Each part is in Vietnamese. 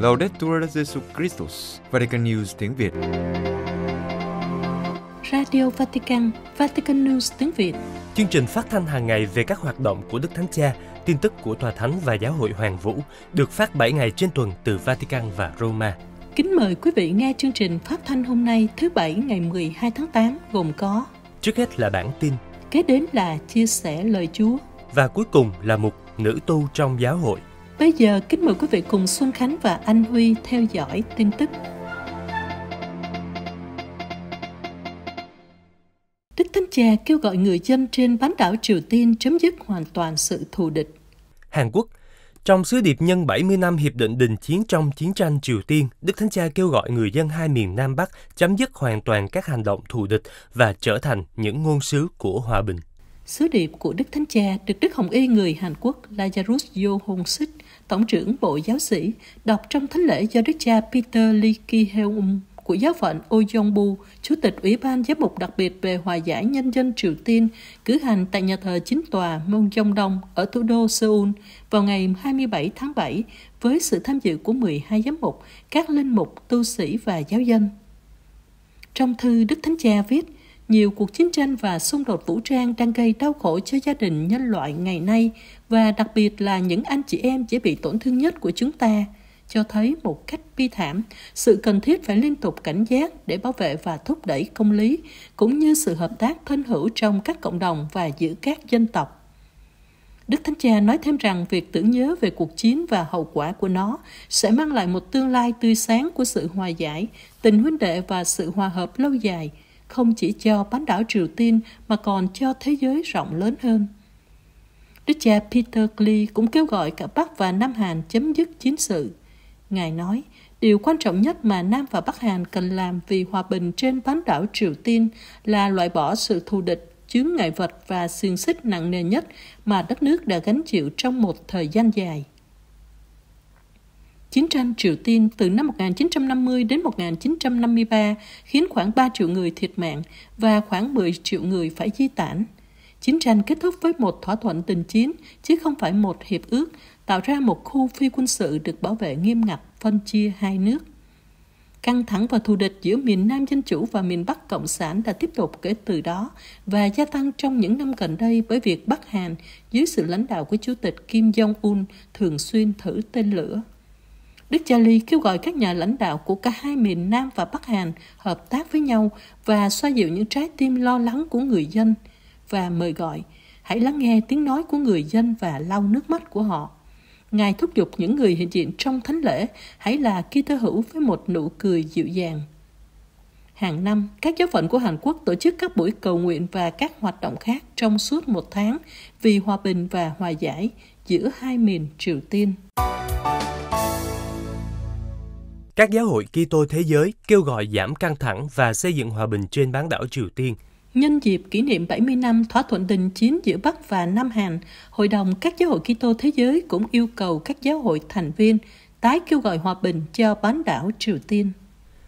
Laudetur Jesu Christus, Vatican News tiếng Việt. Radio Vatican, Vatican News tiếng Việt. Chương trình phát thanh hàng ngày về các hoạt động của Đức Thánh Cha, tin tức của Tòa Thánh và Giáo hội Hoàng Vũ được phát 7 ngày trên tuần từ Vatican và Roma. Kính mời quý vị nghe chương trình phát thanh hôm nay thứ Bảy ngày 12 tháng 8 gồm có Trước hết là bản tin Kế đến là chia sẻ lời Chúa và cuối cùng là mục nữ tu trong giáo hội. Bây giờ kính mời quý vị cùng Xuân Khánh và Anh Huy theo dõi tin tức. Đức Thánh Cha kêu gọi người dân trên bán đảo Triều Tiên chấm dứt hoàn toàn sự thù địch. Hàn Quốc trong sứ điệp nhân 70 năm Hiệp định đình chiến trong chiến tranh Triều Tiên, Đức Thánh Cha kêu gọi người dân hai miền Nam Bắc chấm dứt hoàn toàn các hành động thù địch và trở thành những ngôn sứ của hòa bình. Sứ điệp của Đức Thánh Cha được Đức Hồng Y người Hàn Quốc Lazarus Yo Hong Sik, Tổng trưởng Bộ Giáo sĩ, đọc trong thánh lễ do Đức cha Peter Lee ki heung của giáo phận Oh Chủ tịch Ủy ban Giám mục đặc biệt về hòa giải nhân dân Triều Tiên, cử hành tại nhà thờ chính tòa Mông Dông Đông ở thủ đô Seoul vào ngày 27 tháng 7 với sự tham dự của 12 giám mục, các linh mục, tu sĩ và giáo dân. Trong thư Đức Thánh Cha viết, nhiều cuộc chiến tranh và xung đột vũ trang đang gây đau khổ cho gia đình nhân loại ngày nay và đặc biệt là những anh chị em dễ bị tổn thương nhất của chúng ta, cho thấy một cách bi thảm sự cần thiết phải liên tục cảnh giác để bảo vệ và thúc đẩy công lý, cũng như sự hợp tác thân hữu trong các cộng đồng và giữa các dân tộc. Đức Thánh Cha nói thêm rằng việc tưởng nhớ về cuộc chiến và hậu quả của nó sẽ mang lại một tương lai tươi sáng của sự hòa giải, tình huynh đệ và sự hòa hợp lâu dài – không chỉ cho bán đảo Triều Tiên mà còn cho thế giới rộng lớn hơn. Đức cha Peter Klee cũng kêu gọi cả Bắc và Nam Hàn chấm dứt chiến sự. Ngài nói, điều quan trọng nhất mà Nam và Bắc Hàn cần làm vì hòa bình trên bán đảo Triều Tiên là loại bỏ sự thù địch, chướng ngại vật và xiềng xích nặng nề nhất mà đất nước đã gánh chịu trong một thời gian dài. Chiến tranh Triều Tiên từ năm 1950 đến 1953 khiến khoảng 3 triệu người thiệt mạng và khoảng 10 triệu người phải di tản. Chiến tranh kết thúc với một thỏa thuận tình chiến, chứ không phải một hiệp ước, tạo ra một khu phi quân sự được bảo vệ nghiêm ngặt phân chia hai nước. Căng thẳng và thù địch giữa miền Nam Dân Chủ và miền Bắc Cộng sản đã tiếp tục kể từ đó và gia tăng trong những năm gần đây bởi việc Bắc Hàn dưới sự lãnh đạo của Chủ tịch Kim Jong-un thường xuyên thử tên lửa. Đức Cha Charlie kêu gọi các nhà lãnh đạo của cả hai miền Nam và Bắc Hàn hợp tác với nhau và xoa dịu những trái tim lo lắng của người dân và mời gọi hãy lắng nghe tiếng nói của người dân và lau nước mắt của họ. Ngài thúc giục những người hiện diện trong thánh lễ hãy là Kitô hữu với một nụ cười dịu dàng. Hàng năm, các giáo phận của Hàn Quốc tổ chức các buổi cầu nguyện và các hoạt động khác trong suốt một tháng vì hòa bình và hòa giải giữa hai miền Triều Tiên. Các giáo hội Kitô thế giới kêu gọi giảm căng thẳng và xây dựng hòa bình trên bán đảo Triều Tiên. Nhân dịp kỷ niệm 70 năm thỏa thuận đình chiến giữa Bắc và Nam Hàn, Hội đồng các giáo hội Kitô thế giới cũng yêu cầu các giáo hội thành viên tái kêu gọi hòa bình cho bán đảo Triều Tiên.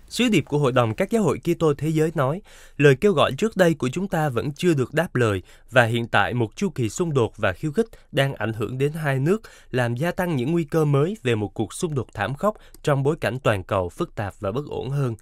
Sứ điệp của Hội đồng các giáo hội Kitô thế giới nói, lời kêu gọi trước đây của chúng ta vẫn chưa được đáp lời và hiện tại một chu kỳ xung đột và khiêu khích đang ảnh hưởng đến hai nước, làm gia tăng những nguy cơ mới về một cuộc xung đột thảm khốc trong bối cảnh toàn cầu phức tạp và bất ổn hơn.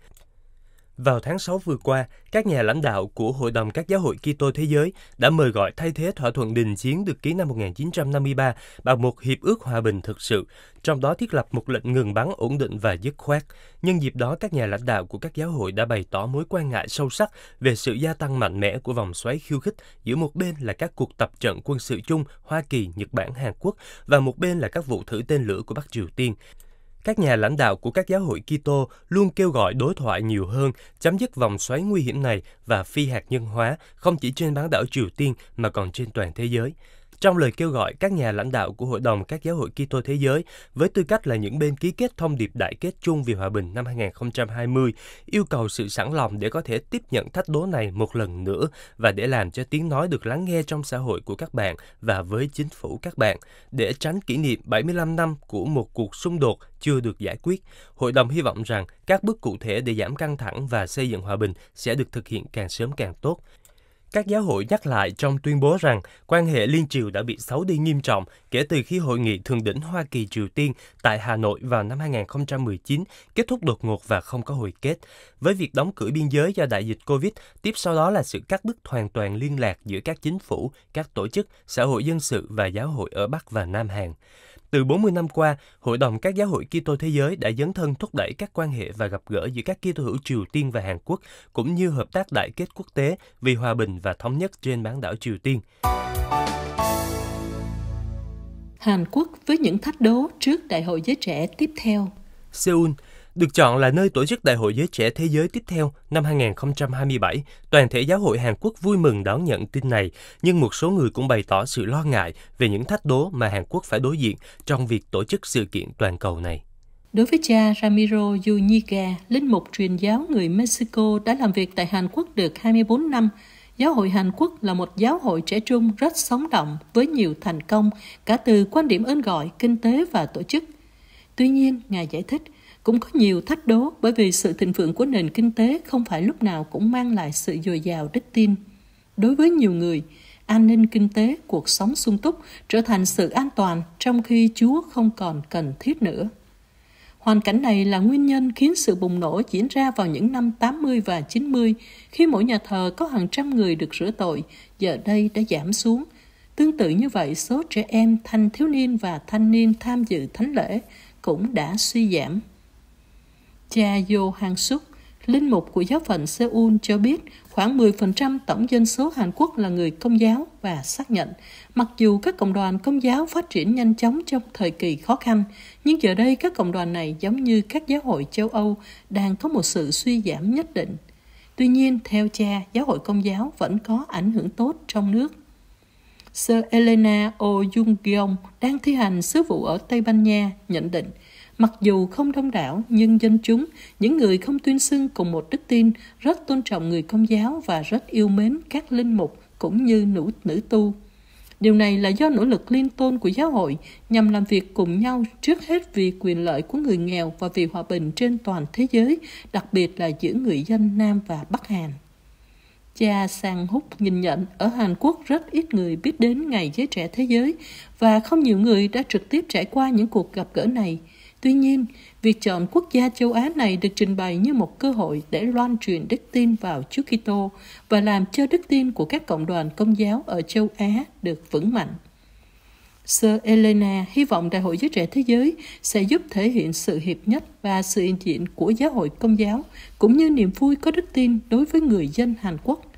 Vào tháng 6 vừa qua, các nhà lãnh đạo của Hội đồng các giáo hội Kitô thế giới đã mời gọi thay thế thỏa thuận đình chiến được ký năm 1953 bằng một hiệp ước hòa bình thực sự, trong đó thiết lập một lệnh ngừng bắn ổn định và dứt khoát. Nhân dịp đó, các nhà lãnh đạo của các giáo hội đã bày tỏ mối quan ngại sâu sắc về sự gia tăng mạnh mẽ của vòng xoáy khiêu khích giữa một bên là các cuộc tập trận quân sự chung Hoa Kỳ, Nhật Bản, Hàn Quốc và một bên là các vụ thử tên lửa của Bắc Triều Tiên các nhà lãnh đạo của các giáo hội Kitô luôn kêu gọi đối thoại nhiều hơn, chấm dứt vòng xoáy nguy hiểm này và phi hạt nhân hóa không chỉ trên bán đảo Triều Tiên mà còn trên toàn thế giới trong lời kêu gọi các nhà lãnh đạo của Hội đồng các giáo hội Kitô thế giới với tư cách là những bên ký kết thông điệp đại kết chung vì hòa bình năm 2020 yêu cầu sự sẵn lòng để có thể tiếp nhận thách đố này một lần nữa và để làm cho tiếng nói được lắng nghe trong xã hội của các bạn và với chính phủ các bạn để tránh kỷ niệm 75 năm của một cuộc xung đột chưa được giải quyết. Hội đồng hy vọng rằng các bước cụ thể để giảm căng thẳng và xây dựng hòa bình sẽ được thực hiện càng sớm càng tốt các giáo hội nhắc lại trong tuyên bố rằng quan hệ liên triều đã bị xấu đi nghiêm trọng kể từ khi hội nghị thượng đỉnh Hoa Kỳ Triều Tiên tại Hà Nội vào năm 2019 kết thúc đột ngột và không có hồi kết. Với việc đóng cửa biên giới do đại dịch Covid, tiếp sau đó là sự cắt đứt hoàn toàn liên lạc giữa các chính phủ, các tổ chức, xã hội dân sự và giáo hội ở Bắc và Nam Hàn. Từ 40 năm qua, Hội đồng các giáo hội Kitô thế giới đã dấn thân thúc đẩy các quan hệ và gặp gỡ giữa các Kitô hữu Triều Tiên và Hàn Quốc cũng như hợp tác đại kết quốc tế vì hòa bình và thống nhất trên bán đảo Triều Tiên. Hàn Quốc với những thách đố trước Đại hội giới trẻ tiếp theo. Seoul được chọn là nơi tổ chức Đại hội Giới Trẻ Thế giới tiếp theo năm 2027. Toàn thể giáo hội Hàn Quốc vui mừng đón nhận tin này, nhưng một số người cũng bày tỏ sự lo ngại về những thách đố mà Hàn Quốc phải đối diện trong việc tổ chức sự kiện toàn cầu này. Đối với cha Ramiro Yuniga, linh mục truyền giáo người Mexico đã làm việc tại Hàn Quốc được 24 năm, Giáo hội Hàn Quốc là một giáo hội trẻ trung rất sống động với nhiều thành công cả từ quan điểm ơn gọi, kinh tế và tổ chức. Tuy nhiên, Ngài giải thích cũng có nhiều thách đố bởi vì sự thịnh vượng của nền kinh tế không phải lúc nào cũng mang lại sự dồi dào đức tin. Đối với nhiều người, an ninh kinh tế, cuộc sống sung túc trở thành sự an toàn trong khi Chúa không còn cần thiết nữa. Hoàn cảnh này là nguyên nhân khiến sự bùng nổ diễn ra vào những năm 80 và 90, khi mỗi nhà thờ có hàng trăm người được rửa tội, giờ đây đã giảm xuống. Tương tự như vậy, số trẻ em, thanh thiếu niên và thanh niên tham dự thánh lễ cũng đã suy giảm. Cha Jo Hang Suk, linh mục của giáo phận Seoul cho biết khoảng 10% tổng dân số Hàn Quốc là người công giáo và xác nhận, mặc dù các cộng đoàn công giáo phát triển nhanh chóng trong thời kỳ khó khăn, nhưng giờ đây các cộng đoàn này giống như các giáo hội châu Âu đang có một sự suy giảm nhất định. Tuy nhiên, theo cha, giáo hội công giáo vẫn có ảnh hưởng tốt trong nước. Sir Elena O. Jung Gyong đang thi hành sứ vụ ở Tây Ban Nha nhận định – Mặc dù không đông đảo, nhưng dân chúng, những người không tuyên xưng cùng một đức tin, rất tôn trọng người công giáo và rất yêu mến các linh mục cũng như nữ, nữ tu. Điều này là do nỗ lực liên tôn của giáo hội nhằm làm việc cùng nhau trước hết vì quyền lợi của người nghèo và vì hòa bình trên toàn thế giới, đặc biệt là giữa người dân Nam và Bắc Hàn. Cha Sang Húc nhìn nhận ở Hàn Quốc rất ít người biết đến Ngày Giới Trẻ Thế Giới và không nhiều người đã trực tiếp trải qua những cuộc gặp gỡ này. Tuy nhiên, việc chọn quốc gia châu Á này được trình bày như một cơ hội để loan truyền đức tin vào Chúa Kitô và làm cho đức tin của các cộng đoàn công giáo ở châu Á được vững mạnh. Sơ Elena hy vọng Đại hội Giới Trẻ Thế Giới sẽ giúp thể hiện sự hiệp nhất và sự hiện diện của giáo hội công giáo, cũng như niềm vui có đức tin đối với người dân Hàn Quốc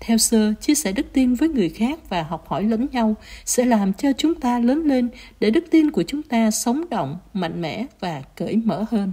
theo sơ, chia sẻ đức tin với người khác và học hỏi lẫn nhau sẽ làm cho chúng ta lớn lên để đức tin của chúng ta sống động, mạnh mẽ và cởi mở hơn.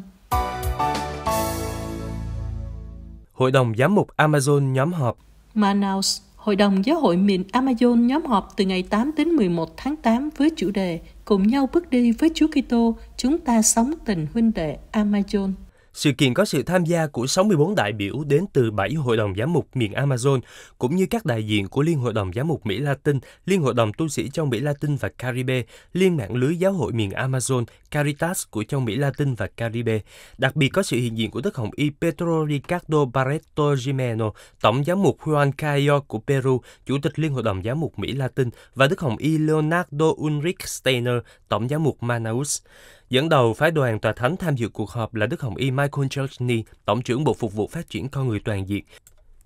Hội đồng Giám mục Amazon nhóm họp Manaus, Hội đồng Giáo hội miền Amazon nhóm họp từ ngày 8 đến 11 tháng 8 với chủ đề Cùng nhau bước đi với Chúa Kitô, chúng ta sống tình huynh đệ Amazon. Sự kiện có sự tham gia của 64 đại biểu đến từ 7 hội đồng giám mục miền Amazon, cũng như các đại diện của Liên hội đồng giám mục Mỹ Latin, Liên hội đồng tu sĩ châu Mỹ Latin và Caribe, Liên mạng lưới giáo hội miền Amazon, Caritas của châu Mỹ Latin và Caribe. Đặc biệt có sự hiện diện của Đức Hồng Y Petro Ricardo Barreto Jimeno, Tổng giám mục Juan Cayo của Peru, Chủ tịch Liên hội đồng giám mục Mỹ Latin và Đức Hồng Y Leonardo Ulrich Steiner, Tổng giám mục Manaus. Dẫn đầu phái đoàn tòa thánh tham dự cuộc họp là Đức Hồng Y Michael Chelsney, Tổng trưởng Bộ Phục vụ Phát triển Con Người Toàn diện.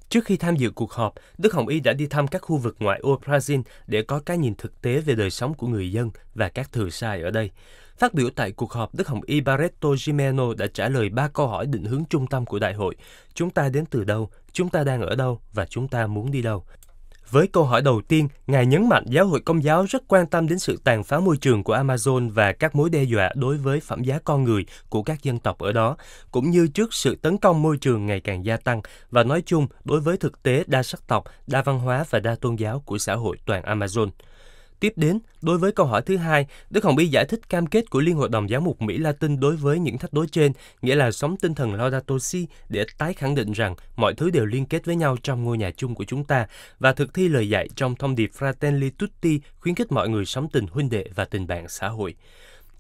Trước khi tham dự cuộc họp, Đức Hồng Y đã đi thăm các khu vực ngoại ô Brazil để có cái nhìn thực tế về đời sống của người dân và các thừa sai ở đây. Phát biểu tại cuộc họp, Đức Hồng Y Barreto Gimeno đã trả lời ba câu hỏi định hướng trung tâm của đại hội. Chúng ta đến từ đâu? Chúng ta đang ở đâu? Và chúng ta muốn đi đâu? Với câu hỏi đầu tiên, Ngài nhấn mạnh giáo hội công giáo rất quan tâm đến sự tàn phá môi trường của Amazon và các mối đe dọa đối với phẩm giá con người của các dân tộc ở đó, cũng như trước sự tấn công môi trường ngày càng gia tăng và nói chung đối với thực tế đa sắc tộc, đa văn hóa và đa tôn giáo của xã hội toàn Amazon. Tiếp đến, đối với câu hỏi thứ hai, Đức Hồng Y giải thích cam kết của Liên Hội đồng Giáo mục Mỹ Latin đối với những thách đối trên, nghĩa là sống tinh thần Laudato Si để tái khẳng định rằng mọi thứ đều liên kết với nhau trong ngôi nhà chung của chúng ta và thực thi lời dạy trong thông điệp Fratelli Tutti khuyến khích mọi người sống tình huynh đệ và tình bạn xã hội.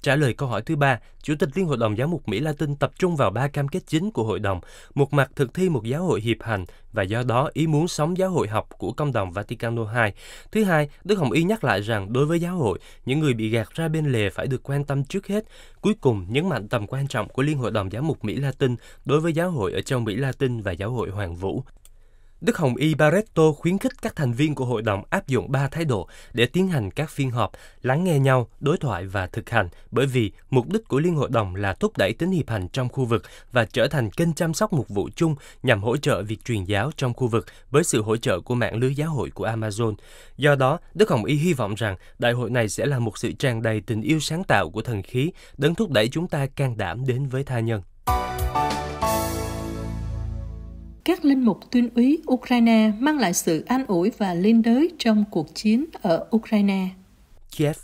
Trả lời câu hỏi thứ ba, Chủ tịch Liên hội đồng giáo mục Mỹ Latin tập trung vào ba cam kết chính của hội đồng, một mặt thực thi một giáo hội hiệp hành và do đó ý muốn sống giáo hội học của công đồng Vaticano II. Thứ hai, Đức Hồng Y nhắc lại rằng đối với giáo hội, những người bị gạt ra bên lề phải được quan tâm trước hết. Cuối cùng, nhấn mạnh tầm quan trọng của Liên hội đồng giáo mục Mỹ Latin đối với giáo hội ở châu Mỹ Latin và giáo hội Hoàng Vũ. Đức Hồng Y Barreto khuyến khích các thành viên của hội đồng áp dụng ba thái độ để tiến hành các phiên họp, lắng nghe nhau, đối thoại và thực hành, bởi vì mục đích của Liên hội đồng là thúc đẩy tính hiệp hành trong khu vực và trở thành kênh chăm sóc mục vụ chung nhằm hỗ trợ việc truyền giáo trong khu vực với sự hỗ trợ của mạng lưới giáo hội của Amazon. Do đó, Đức Hồng Y hy vọng rằng đại hội này sẽ là một sự tràn đầy tình yêu sáng tạo của thần khí, đấng thúc đẩy chúng ta can đảm đến với tha nhân các linh mục tuyên úy Ukraine mang lại sự an ủi và liên đới trong cuộc chiến ở Ukraine. Kiev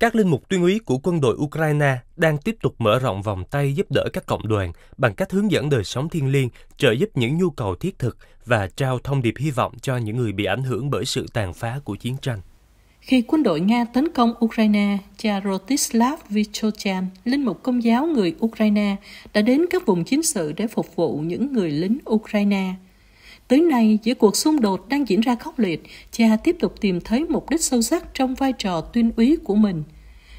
các linh mục tuyên úy của quân đội Ukraine đang tiếp tục mở rộng vòng tay giúp đỡ các cộng đoàn bằng cách hướng dẫn đời sống thiên liêng, trợ giúp những nhu cầu thiết thực và trao thông điệp hy vọng cho những người bị ảnh hưởng bởi sự tàn phá của chiến tranh. Khi quân đội Nga tấn công Ukraine, cha Rotislav Vichochan, linh mục công giáo người Ukraine, đã đến các vùng chiến sự để phục vụ những người lính Ukraine. Tới nay, giữa cuộc xung đột đang diễn ra khốc liệt, cha tiếp tục tìm thấy mục đích sâu sắc trong vai trò tuyên úy của mình.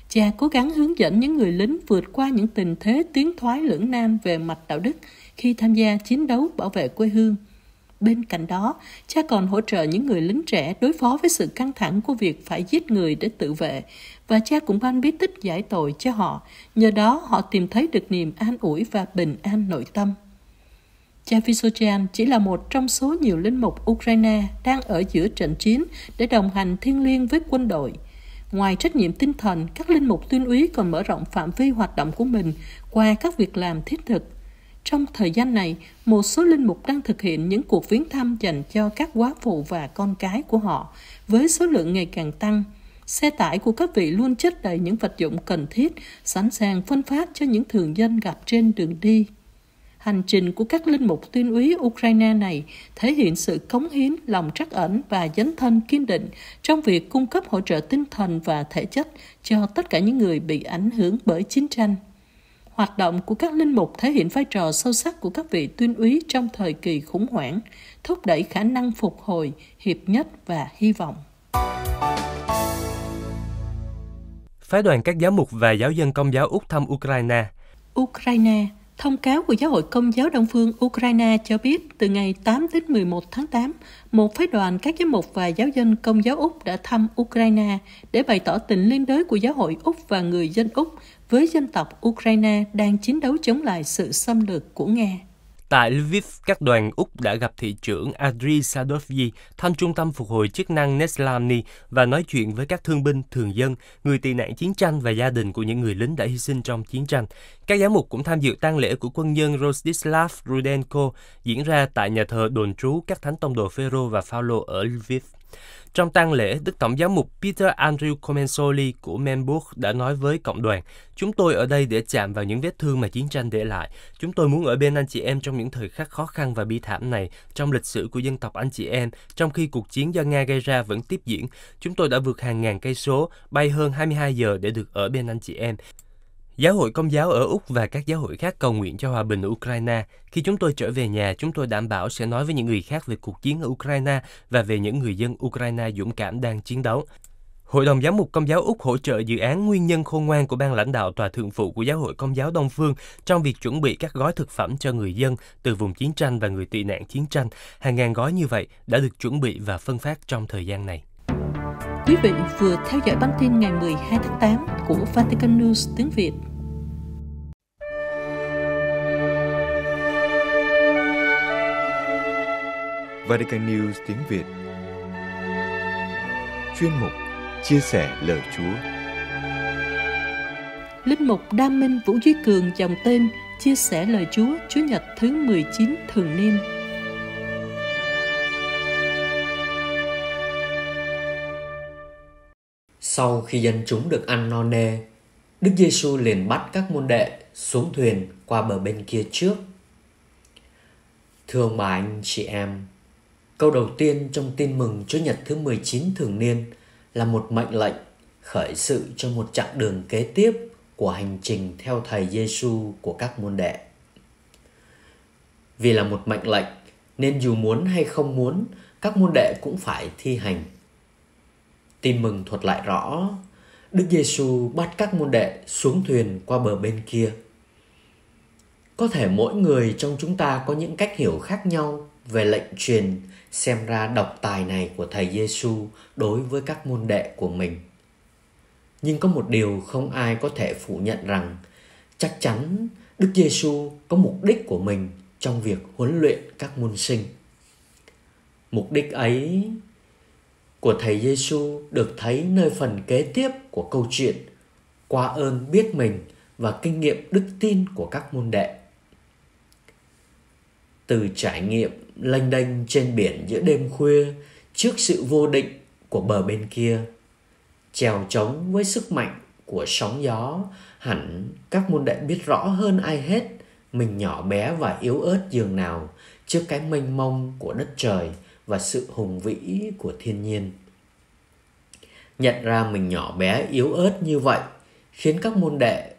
Cha cố gắng hướng dẫn những người lính vượt qua những tình thế tiến thoái lưỡng nan về mặt đạo đức khi tham gia chiến đấu bảo vệ quê hương – Bên cạnh đó, cha còn hỗ trợ những người lính trẻ đối phó với sự căng thẳng của việc phải giết người để tự vệ, và cha cũng ban bí tích giải tội cho họ, nhờ đó họ tìm thấy được niềm an ủi và bình an nội tâm. Cha Visochan chỉ là một trong số nhiều linh mục Ukraine đang ở giữa trận chiến để đồng hành thiêng liêng với quân đội. Ngoài trách nhiệm tinh thần, các linh mục tuyên úy còn mở rộng phạm vi hoạt động của mình qua các việc làm thiết thực trong thời gian này, một số linh mục đang thực hiện những cuộc viếng thăm dành cho các quá phụ và con cái của họ, với số lượng ngày càng tăng. Xe tải của các vị luôn chất đầy những vật dụng cần thiết, sẵn sàng phân phát cho những thường dân gặp trên đường đi. Hành trình của các linh mục tuyên úy Ukraine này thể hiện sự cống hiến, lòng trắc ẩn và dấn thân kiên định trong việc cung cấp hỗ trợ tinh thần và thể chất cho tất cả những người bị ảnh hưởng bởi chiến tranh. Hoạt động của các linh mục thể hiện vai trò sâu sắc của các vị tuyên úy trong thời kỳ khủng hoảng, thúc đẩy khả năng phục hồi, hiệp nhất và hy vọng. Phái đoàn các giáo mục và giáo dân công giáo Úc thăm Ukraine Ukraine Thông cáo của Giáo hội Công giáo Đông phương Ukraine cho biết từ ngày 8 đến 11 tháng 8, một phái đoàn các giám mục và giáo dân Công giáo Úc đã thăm Ukraine để bày tỏ tình liên đới của Giáo hội Úc và người dân Úc với dân tộc Ukraine đang chiến đấu chống lại sự xâm lược của Nga. Tại Lviv, các đoàn Úc đã gặp thị trưởng Adri Sadovyi thăm trung tâm phục hồi chức năng Neslamny và nói chuyện với các thương binh, thường dân, người tị nạn chiến tranh và gia đình của những người lính đã hy sinh trong chiến tranh. Các giám mục cũng tham dự tang lễ của quân nhân Rostislav Rudenko diễn ra tại nhà thờ đồn trú các thánh tông đồ Phêrô và Phaolô ở Lviv. Trong tang lễ, Đức Tổng giám mục Peter Andrew Comensoli của Memburg đã nói với cộng đoàn, Chúng tôi ở đây để chạm vào những vết thương mà chiến tranh để lại. Chúng tôi muốn ở bên anh chị em trong những thời khắc khó khăn và bi thảm này trong lịch sử của dân tộc anh chị em, trong khi cuộc chiến do Nga gây ra vẫn tiếp diễn. Chúng tôi đã vượt hàng ngàn cây số, bay hơn 22 giờ để được ở bên anh chị em. Giáo hội Công giáo ở Úc và các giáo hội khác cầu nguyện cho hòa bình ở Ukraine. Khi chúng tôi trở về nhà, chúng tôi đảm bảo sẽ nói với những người khác về cuộc chiến ở Ukraine và về những người dân Ukraine dũng cảm đang chiến đấu. Hội đồng giám mục Công giáo Úc hỗ trợ dự án Nguyên nhân khôn ngoan của ban lãnh đạo tòa thượng phụ của Giáo hội Công giáo Đông Phương trong việc chuẩn bị các gói thực phẩm cho người dân từ vùng chiến tranh và người tị nạn chiến tranh. Hàng ngàn gói như vậy đã được chuẩn bị và phân phát trong thời gian này. Quý vị vừa theo dõi bản tin ngày 12 tháng 8 của Vatican News tiếng Việt. Vatican News tiếng Việt Chuyên mục Chia sẻ lời Chúa Linh mục Đa Minh Vũ Duy Cường dòng tên Chia sẻ lời Chúa Chúa Nhật thứ 19 thường niên Sau khi dân chúng được ăn no nê, Đức Giêsu liền bắt các môn đệ xuống thuyền qua bờ bên kia trước. Thưa ông bà anh chị em, Câu đầu tiên trong tin mừng Chúa Nhật thứ 19 thường niên là một mệnh lệnh khởi sự cho một chặng đường kế tiếp của hành trình theo thầy Giêsu của các môn đệ. Vì là một mệnh lệnh nên dù muốn hay không muốn, các môn đệ cũng phải thi hành. Tin mừng thuật lại rõ, Đức Giêsu bắt các môn đệ xuống thuyền qua bờ bên kia có thể mỗi người trong chúng ta có những cách hiểu khác nhau về lệnh truyền xem ra độc tài này của thầy Giêsu đối với các môn đệ của mình. Nhưng có một điều không ai có thể phủ nhận rằng chắc chắn Đức Giêsu có mục đích của mình trong việc huấn luyện các môn sinh. Mục đích ấy của thầy Giêsu được thấy nơi phần kế tiếp của câu chuyện qua ơn biết mình và kinh nghiệm đức tin của các môn đệ từ trải nghiệm lanh đanh trên biển giữa đêm khuya trước sự vô định của bờ bên kia trèo trống với sức mạnh của sóng gió hẳn các môn đệ biết rõ hơn ai hết mình nhỏ bé và yếu ớt dường nào trước cái mênh mông của đất trời và sự hùng vĩ của thiên nhiên nhận ra mình nhỏ bé yếu ớt như vậy khiến các môn đệ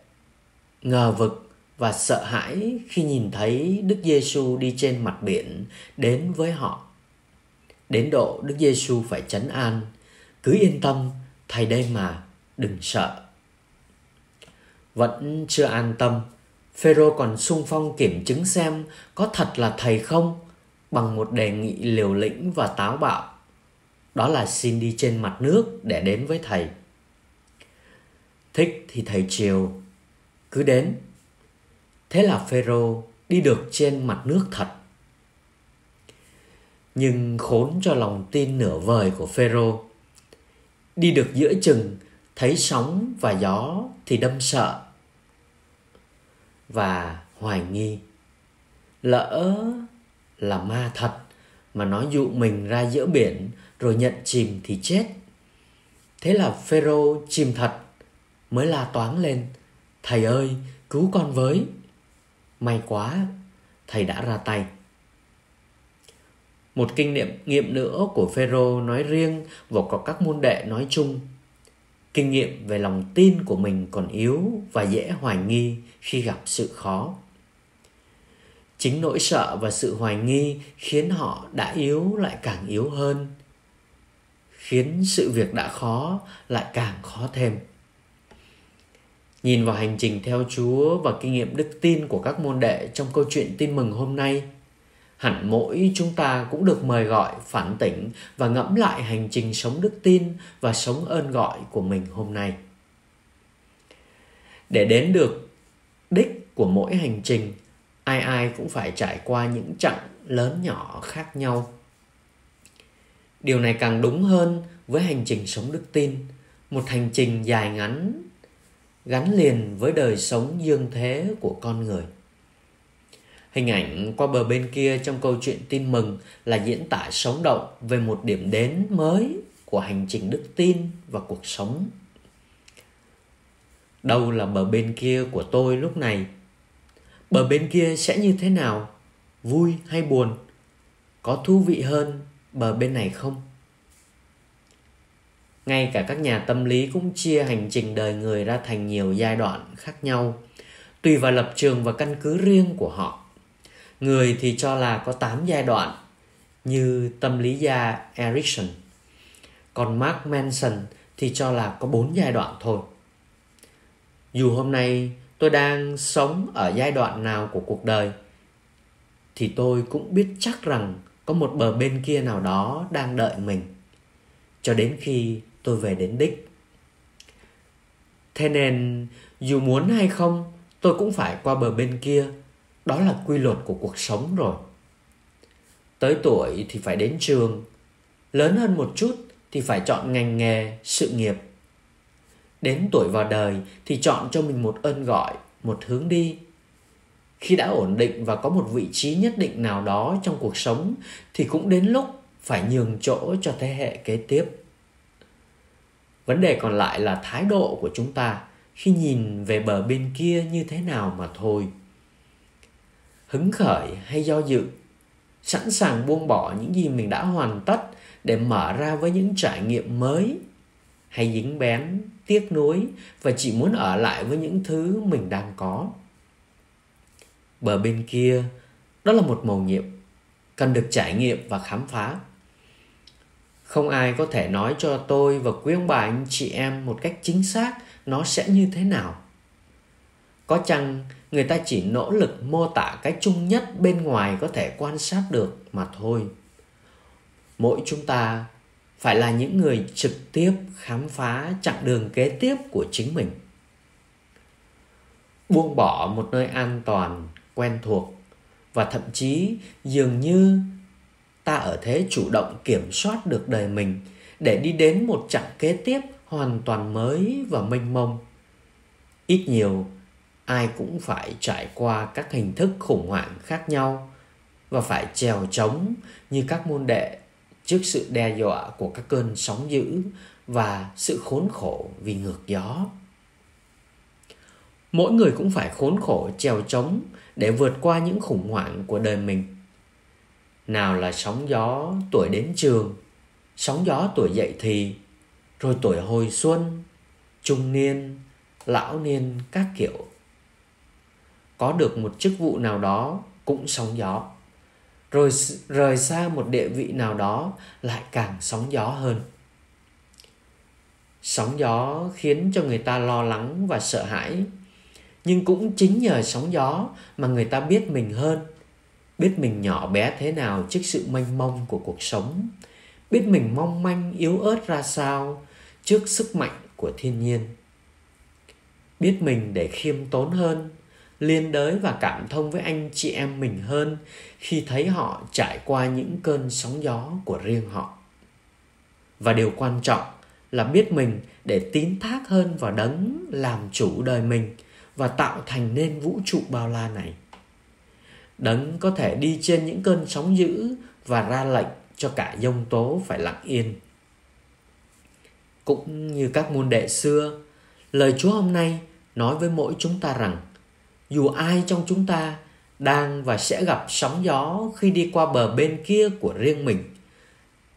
ngờ vực và sợ hãi khi nhìn thấy Đức Giêsu đi trên mặt biển đến với họ. Đến độ Đức Giêsu phải chấn an, cứ yên tâm, thầy đây mà, đừng sợ. Vẫn chưa an tâm, Phêrô còn sung phong kiểm chứng xem có thật là thầy không bằng một đề nghị liều lĩnh và táo bạo. Đó là xin đi trên mặt nước để đến với thầy. Thích thì thầy chiều, cứ đến Thế là Phêrô đi được trên mặt nước thật. Nhưng khốn cho lòng tin nửa vời của Phêrô. Đi được giữa chừng, thấy sóng và gió thì đâm sợ và hoài nghi. Lỡ là ma thật mà nó dụ mình ra giữa biển rồi nhận chìm thì chết. Thế là Phêrô chìm thật mới la toáng lên: "Thầy ơi, cứu con với!" May quá, thầy đã ra tay. Một kinh nghiệm nghiệm nữa của Phêrô nói riêng và của các môn đệ nói chung. Kinh nghiệm về lòng tin của mình còn yếu và dễ hoài nghi khi gặp sự khó. Chính nỗi sợ và sự hoài nghi khiến họ đã yếu lại càng yếu hơn, khiến sự việc đã khó lại càng khó thêm. Nhìn vào hành trình theo Chúa và kinh nghiệm đức tin của các môn đệ trong câu chuyện tin mừng hôm nay, hẳn mỗi chúng ta cũng được mời gọi phản tỉnh và ngẫm lại hành trình sống đức tin và sống ơn gọi của mình hôm nay. Để đến được đích của mỗi hành trình, ai ai cũng phải trải qua những chặng lớn nhỏ khác nhau. Điều này càng đúng hơn với hành trình sống đức tin, một hành trình dài ngắn gắn liền với đời sống dương thế của con người hình ảnh qua bờ bên kia trong câu chuyện tin mừng là diễn tả sống động về một điểm đến mới của hành trình đức tin và cuộc sống đâu là bờ bên kia của tôi lúc này bờ bên kia sẽ như thế nào vui hay buồn có thú vị hơn bờ bên này không ngay cả các nhà tâm lý cũng chia hành trình đời người ra thành nhiều giai đoạn khác nhau tùy vào lập trường và căn cứ riêng của họ người thì cho là có 8 giai đoạn như tâm lý gia Erikson còn Mark Manson thì cho là có 4 giai đoạn thôi dù hôm nay tôi đang sống ở giai đoạn nào của cuộc đời thì tôi cũng biết chắc rằng có một bờ bên kia nào đó đang đợi mình cho đến khi tôi về đến đích thế nên dù muốn hay không tôi cũng phải qua bờ bên kia đó là quy luật của cuộc sống rồi tới tuổi thì phải đến trường lớn hơn một chút thì phải chọn ngành nghề sự nghiệp đến tuổi vào đời thì chọn cho mình một ơn gọi một hướng đi khi đã ổn định và có một vị trí nhất định nào đó trong cuộc sống thì cũng đến lúc phải nhường chỗ cho thế hệ kế tiếp vấn đề còn lại là thái độ của chúng ta khi nhìn về bờ bên kia như thế nào mà thôi hứng khởi hay do dự sẵn sàng buông bỏ những gì mình đã hoàn tất để mở ra với những trải nghiệm mới hay dính bén tiếc nuối và chỉ muốn ở lại với những thứ mình đang có bờ bên kia đó là một màu nhiệm cần được trải nghiệm và khám phá không ai có thể nói cho tôi và quý ông bà anh chị em một cách chính xác nó sẽ như thế nào có chăng người ta chỉ nỗ lực mô tả cái chung nhất bên ngoài có thể quan sát được mà thôi mỗi chúng ta phải là những người trực tiếp khám phá chặng đường kế tiếp của chính mình buông bỏ một nơi an toàn quen thuộc và thậm chí dường như ta ở thế chủ động kiểm soát được đời mình để đi đến một chặng kế tiếp hoàn toàn mới và mênh mông ít nhiều ai cũng phải trải qua các hình thức khủng hoảng khác nhau và phải trèo trống như các môn đệ trước sự đe dọa của các cơn sóng dữ và sự khốn khổ vì ngược gió mỗi người cũng phải khốn khổ trèo trống để vượt qua những khủng hoảng của đời mình nào là sóng gió tuổi đến trường sóng gió tuổi dậy thì rồi tuổi hồi xuân trung niên lão niên các kiểu có được một chức vụ nào đó cũng sóng gió rồi rời xa một địa vị nào đó lại càng sóng gió hơn sóng gió khiến cho người ta lo lắng và sợ hãi nhưng cũng chính nhờ sóng gió mà người ta biết mình hơn biết mình nhỏ bé thế nào trước sự mênh mông của cuộc sống biết mình mong manh yếu ớt ra sao trước sức mạnh của thiên nhiên biết mình để khiêm tốn hơn liên đới và cảm thông với anh chị em mình hơn khi thấy họ trải qua những cơn sóng gió của riêng họ và điều quan trọng là biết mình để tín thác hơn vào đấng làm chủ đời mình và tạo thành nên vũ trụ bao la này đấng có thể đi trên những cơn sóng dữ và ra lệnh cho cả dông tố phải lặng yên cũng như các môn đệ xưa lời chúa hôm nay nói với mỗi chúng ta rằng dù ai trong chúng ta đang và sẽ gặp sóng gió khi đi qua bờ bên kia của riêng mình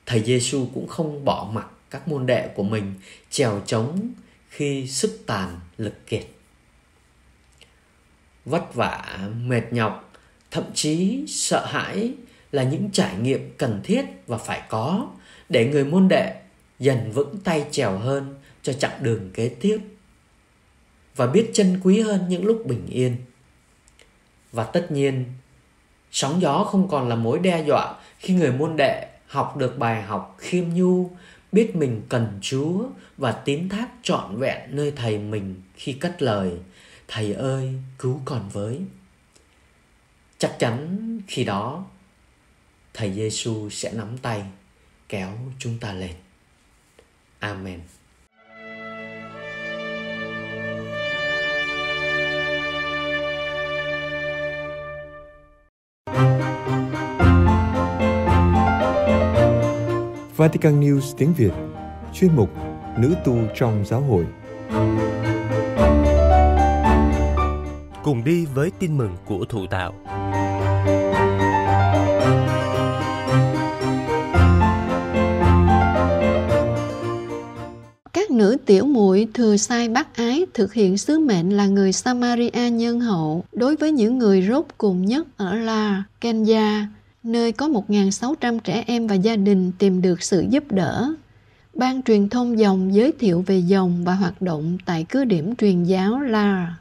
thầy giêsu cũng không bỏ mặc các môn đệ của mình trèo trống khi sức tàn lực kiệt vất vả mệt nhọc thậm chí sợ hãi là những trải nghiệm cần thiết và phải có để người môn đệ dần vững tay trèo hơn cho chặng đường kế tiếp và biết trân quý hơn những lúc bình yên và tất nhiên sóng gió không còn là mối đe dọa khi người môn đệ học được bài học khiêm nhu biết mình cần chúa và tín thác trọn vẹn nơi thầy mình khi cất lời thầy ơi cứu còn với chắc chắn khi đó thầy Giêsu sẽ nắm tay kéo chúng ta lên. Amen. Vatican News tiếng Việt, chuyên mục Nữ tu trong giáo hội. Cùng đi với tin mừng của thụ tạo. tiểu muội thừa sai bác ái thực hiện sứ mệnh là người Samaria nhân hậu đối với những người rốt cùng nhất ở La, Kenya, nơi có 1.600 trẻ em và gia đình tìm được sự giúp đỡ. Ban truyền thông dòng giới thiệu về dòng và hoạt động tại cứ điểm truyền giáo La.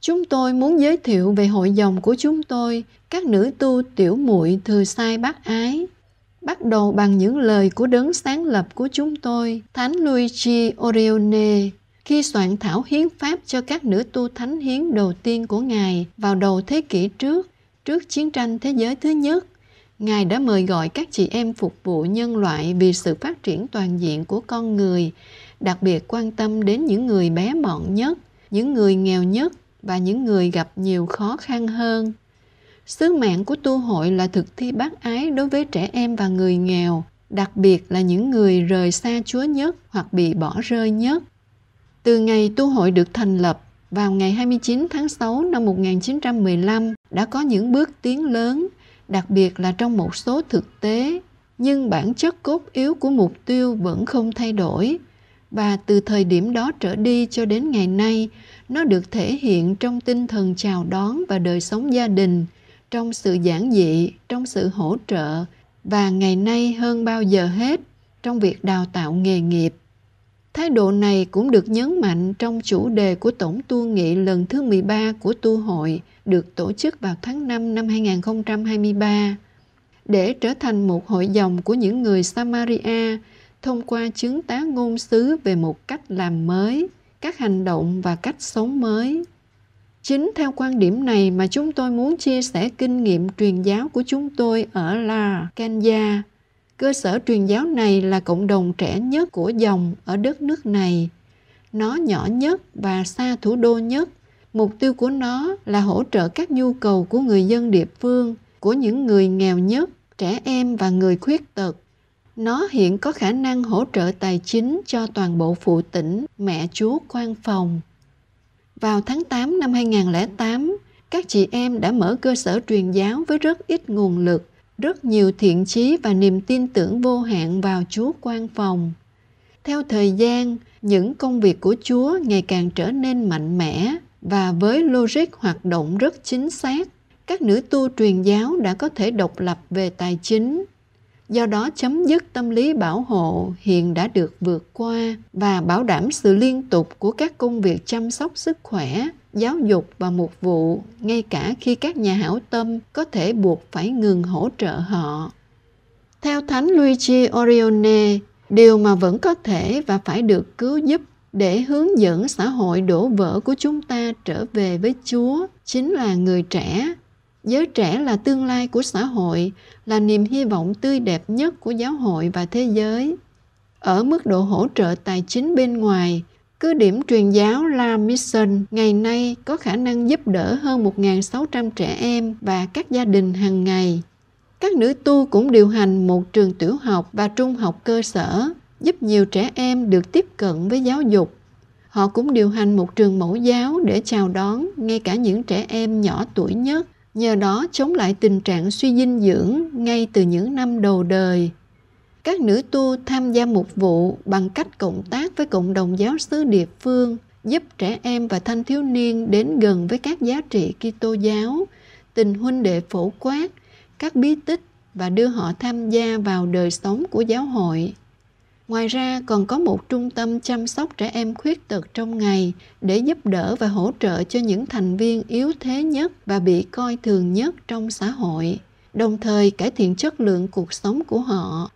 Chúng tôi muốn giới thiệu về hội dòng của chúng tôi, các nữ tu tiểu muội thừa sai bác ái bắt đầu bằng những lời của đấng sáng lập của chúng tôi, Thánh Luigi Orione, khi soạn thảo hiến pháp cho các nữ tu thánh hiến đầu tiên của Ngài vào đầu thế kỷ trước, trước chiến tranh thế giới thứ nhất. Ngài đã mời gọi các chị em phục vụ nhân loại vì sự phát triển toàn diện của con người, đặc biệt quan tâm đến những người bé mọn nhất, những người nghèo nhất và những người gặp nhiều khó khăn hơn. Sứ mạng của tu hội là thực thi bác ái đối với trẻ em và người nghèo, đặc biệt là những người rời xa Chúa nhất hoặc bị bỏ rơi nhất. Từ ngày tu hội được thành lập, vào ngày 29 tháng 6 năm 1915 đã có những bước tiến lớn, đặc biệt là trong một số thực tế, nhưng bản chất cốt yếu của mục tiêu vẫn không thay đổi và từ thời điểm đó trở đi cho đến ngày nay, nó được thể hiện trong tinh thần chào đón và đời sống gia đình, trong sự giản dị trong sự hỗ trợ và ngày nay hơn bao giờ hết trong việc đào tạo nghề nghiệp Thái độ này cũng được nhấn mạnh trong chủ đề của Tổng tu nghị lần thứ 13 của tu hội được tổ chức vào tháng 5 năm 2023 để trở thành một hội dòng của những người Samaria thông qua chứng tá ngôn sứ về một cách làm mới, các hành động và cách sống mới. Chính theo quan điểm này mà chúng tôi muốn chia sẻ kinh nghiệm truyền giáo của chúng tôi ở La Kenya. Cơ sở truyền giáo này là cộng đồng trẻ nhất của dòng ở đất nước này. Nó nhỏ nhất và xa thủ đô nhất. Mục tiêu của nó là hỗ trợ các nhu cầu của người dân địa phương, của những người nghèo nhất, trẻ em và người khuyết tật. Nó hiện có khả năng hỗ trợ tài chính cho toàn bộ phụ tỉnh, mẹ chúa quan phòng vào tháng 8 năm 2008, các chị em đã mở cơ sở truyền giáo với rất ít nguồn lực, rất nhiều thiện chí và niềm tin tưởng vô hạn vào Chúa quan phòng. Theo thời gian, những công việc của Chúa ngày càng trở nên mạnh mẽ và với logic hoạt động rất chính xác, các nữ tu truyền giáo đã có thể độc lập về tài chính, do đó chấm dứt tâm lý bảo hộ hiện đã được vượt qua và bảo đảm sự liên tục của các công việc chăm sóc sức khỏe giáo dục và mục vụ ngay cả khi các nhà hảo tâm có thể buộc phải ngừng hỗ trợ họ theo thánh luigi orione điều mà vẫn có thể và phải được cứu giúp để hướng dẫn xã hội đổ vỡ của chúng ta trở về với chúa chính là người trẻ giới trẻ là tương lai của xã hội là niềm hy vọng tươi đẹp nhất của giáo hội và thế giới ở mức độ hỗ trợ tài chính bên ngoài cứ điểm truyền giáo La Mission ngày nay có khả năng giúp đỡ hơn 1.600 trẻ em và các gia đình hàng ngày. Các nữ tu cũng điều hành một trường tiểu học và trung học cơ sở, giúp nhiều trẻ em được tiếp cận với giáo dục. Họ cũng điều hành một trường mẫu giáo để chào đón ngay cả những trẻ em nhỏ tuổi nhất nhờ đó chống lại tình trạng suy dinh dưỡng ngay từ những năm đầu đời. Các nữ tu tham gia mục vụ bằng cách cộng tác với cộng đồng giáo xứ địa phương, giúp trẻ em và thanh thiếu niên đến gần với các giá trị Kitô giáo, tình huynh đệ phổ quát, các bí tích và đưa họ tham gia vào đời sống của giáo hội. Ngoài ra còn có một trung tâm chăm sóc trẻ em khuyết tật trong ngày để giúp đỡ và hỗ trợ cho những thành viên yếu thế nhất và bị coi thường nhất trong xã hội, đồng thời cải thiện chất lượng cuộc sống của họ.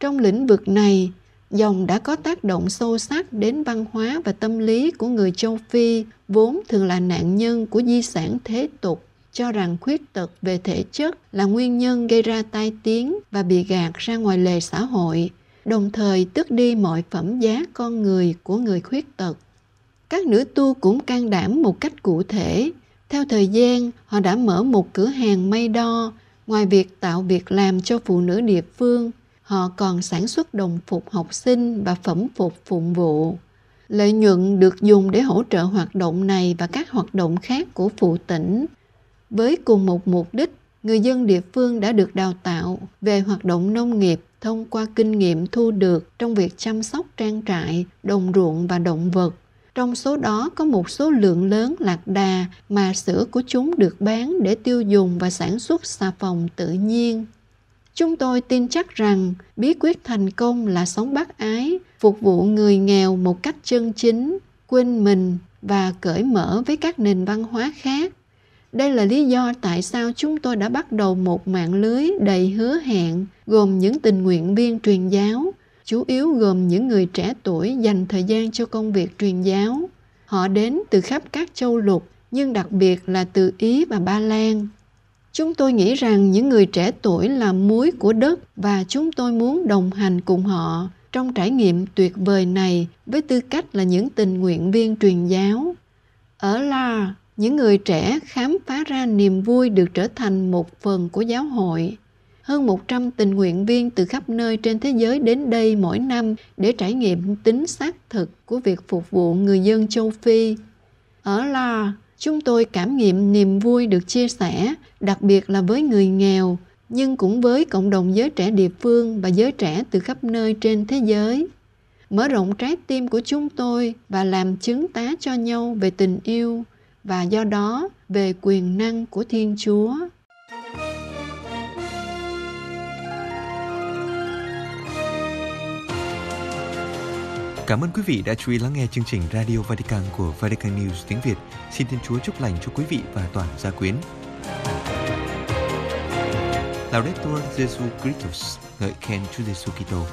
Trong lĩnh vực này, dòng đã có tác động sâu sắc đến văn hóa và tâm lý của người châu Phi vốn thường là nạn nhân của di sản thế tục cho rằng khuyết tật về thể chất là nguyên nhân gây ra tai tiếng và bị gạt ra ngoài lề xã hội đồng thời tước đi mọi phẩm giá con người của người khuyết tật các nữ tu cũng can đảm một cách cụ thể theo thời gian họ đã mở một cửa hàng may đo ngoài việc tạo việc làm cho phụ nữ địa phương họ còn sản xuất đồng phục học sinh và phẩm phục phụng vụ lợi nhuận được dùng để hỗ trợ hoạt động này và các hoạt động khác của phụ tỉnh với cùng một mục đích người dân địa phương đã được đào tạo về hoạt động nông nghiệp thông qua kinh nghiệm thu được trong việc chăm sóc trang trại, đồng ruộng và động vật. Trong số đó có một số lượng lớn lạc đà mà sữa của chúng được bán để tiêu dùng và sản xuất xà phòng tự nhiên. Chúng tôi tin chắc rằng bí quyết thành công là sống bác ái, phục vụ người nghèo một cách chân chính, quên mình và cởi mở với các nền văn hóa khác đây là lý do tại sao chúng tôi đã bắt đầu một mạng lưới đầy hứa hẹn gồm những tình nguyện viên truyền giáo, chủ yếu gồm những người trẻ tuổi dành thời gian cho công việc truyền giáo. Họ đến từ khắp các châu lục, nhưng đặc biệt là từ Ý và Ba Lan. Chúng tôi nghĩ rằng những người trẻ tuổi là muối của đất và chúng tôi muốn đồng hành cùng họ trong trải nghiệm tuyệt vời này với tư cách là những tình nguyện viên truyền giáo. Ở La, những người trẻ khám phá ra niềm vui được trở thành một phần của giáo hội. Hơn 100 tình nguyện viên từ khắp nơi trên thế giới đến đây mỗi năm để trải nghiệm tính xác thực của việc phục vụ người dân châu Phi. Ở La, chúng tôi cảm nghiệm niềm vui được chia sẻ, đặc biệt là với người nghèo, nhưng cũng với cộng đồng giới trẻ địa phương và giới trẻ từ khắp nơi trên thế giới mở rộng trái tim của chúng tôi và làm chứng tá cho nhau về tình yêu và do đó về quyền năng của Thiên Chúa. Cảm ơn quý vị đã chú ý lắng nghe chương trình Radio Vatican của Vatican News tiếng Việt. Xin Thiên Chúa chúc lành cho quý vị và toàn gia quyến. Laudetur Jesu Christus, ngợi khen Chúa Giêsu Kitô.